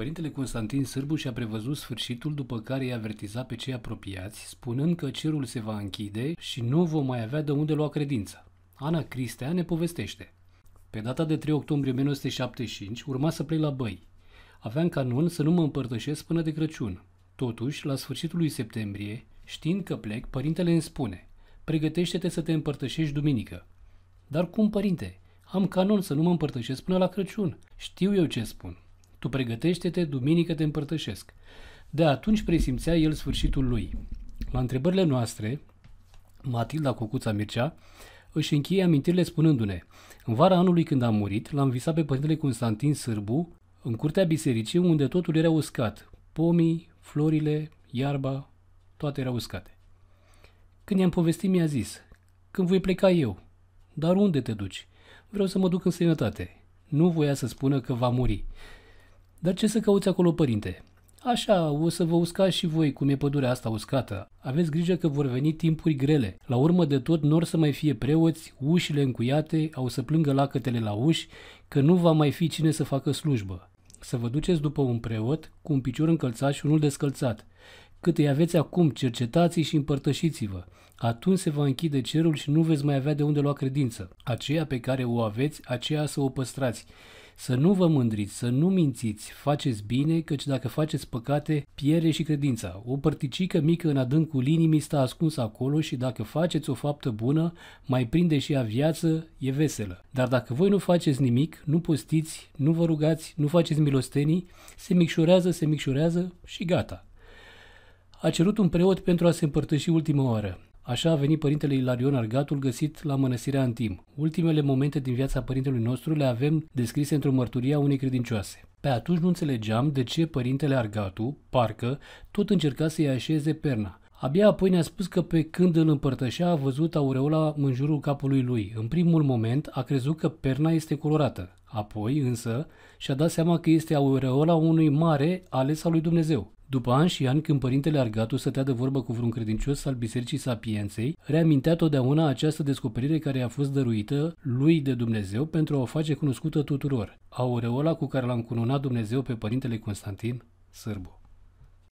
Părintele Constantin Sârbu și-a prevăzut sfârșitul după care i-a avertizat pe cei apropiați, spunând că cerul se va închide și nu vom mai avea de unde lua credința. Ana Cristea ne povestește. Pe data de 3 octombrie 1975 urma să plec la băi. Aveam canon să nu mă împărtășesc până de Crăciun. Totuși, la sfârșitul lui septembrie, știind că plec, părintele îmi spune Pregătește-te să te împărtășești duminică. Dar cum, părinte? Am canon să nu mă împărtășesc până la Crăciun. Știu eu ce spun. Tu pregătește-te, duminică te împărtășesc. De atunci presimțea el sfârșitul lui. La întrebările noastre, Matilda Cucuța Mircea își încheie amintirile spunându-ne În vara anului când a murit, l-am visat pe părintele Constantin Sârbu în curtea bisericii unde totul era uscat. Pomii, florile, iarba, toate erau uscate. Când i-am povestit, mi-a zis, când voi pleca eu, dar unde te duci? Vreau să mă duc în sănătate. Nu voia să spună că va muri. Dar ce să cauți acolo, părinte? Așa, o să vă uscați și voi cum e pădurea asta uscată. Aveți grijă că vor veni timpuri grele. La urmă de tot, nor să mai fie preoți, ușile încuiate, au să plângă lacătele la uși, că nu va mai fi cine să facă slujbă. Să vă duceți după un preot cu un picior încălțat și unul descălțat. Cât îi aveți acum, cercetați și împărtășiți-vă. Atunci se va închide cerul și nu veți mai avea de unde lua credință. Aceea pe care o aveți, aceea să o păstrați să nu vă mândriți, să nu mințiți, faceți bine, căci dacă faceți păcate, piere și credința. O părticică mică în adâncul inimii stă ascunsă acolo și dacă faceți o faptă bună, mai prinde și ea viață, e veselă. Dar dacă voi nu faceți nimic, nu postiți, nu vă rugați, nu faceți milostenii, se micșorează, se micșorează și gata. A cerut un preot pentru a se împărtăși ultima oară. Așa a venit părintele Ilarion Argatul găsit la în Antim. Ultimele momente din viața părintelui nostru le avem descrise într-o mărturie a unei credincioase. Pe atunci nu înțelegeam de ce părintele Argatu, parcă, tot încerca să-i așeze perna. Abia apoi ne-a spus că pe când îl împărtășea a văzut aureola în jurul capului lui. În primul moment a crezut că perna este colorată. Apoi, însă, și-a dat seama că este aureola unui mare ales al lui Dumnezeu. După ani și ani, când părintele Argatu stătea de vorbă cu vreun credincios al Bisericii Sapienței, reamintea totdeauna această descoperire care a fost dăruită lui de Dumnezeu pentru a o face cunoscută tuturor, aureola cu care l-a încununat Dumnezeu pe părintele Constantin Sârbu.